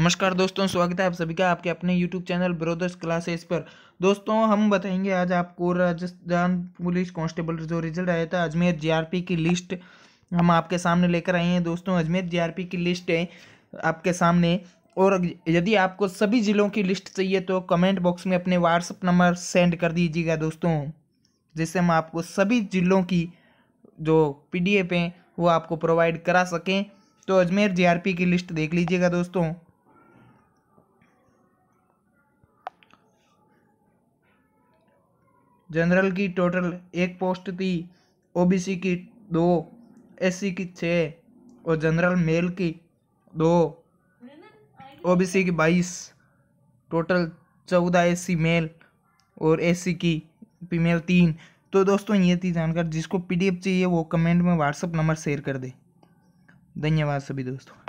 नमस्कार दोस्तों स्वागत है आप सभी का आपके अपने यूट्यूब चैनल ब्रोदर्स क्लासेस पर दोस्तों हम बताएंगे आज आपको राजस्थान पुलिस कांस्टेबल जो रिजल्ट आया था अजमेर जीआरपी की लिस्ट हम आपके सामने लेकर आए हैं दोस्तों अजमेर जीआरपी की लिस्ट है आपके सामने और यदि आपको सभी ज़िलों की लिस्ट चाहिए तो कमेंट बॉक्स में अपने व्हाट्सअप नंबर सेंड कर दीजिएगा दोस्तों जिससे हम आपको सभी ज़िलों की जो पी हैं वो आपको प्रोवाइड करा सकें तो अजमेर जीआरपी की लिस्ट देख लीजिएगा दोस्तों जनरल की टोटल एक पोस्ट थी ओबीसी की दो एससी की छः और जनरल मेल की दो ओबीसी की बाईस टोटल चौदह एससी मेल और एससी की फीमेल तीन तो दोस्तों ये थी जानकारी जिसको पीडीएफ चाहिए वो कमेंट में व्हाट्सअप नंबर शेयर कर दे धन्यवाद सभी दोस्तों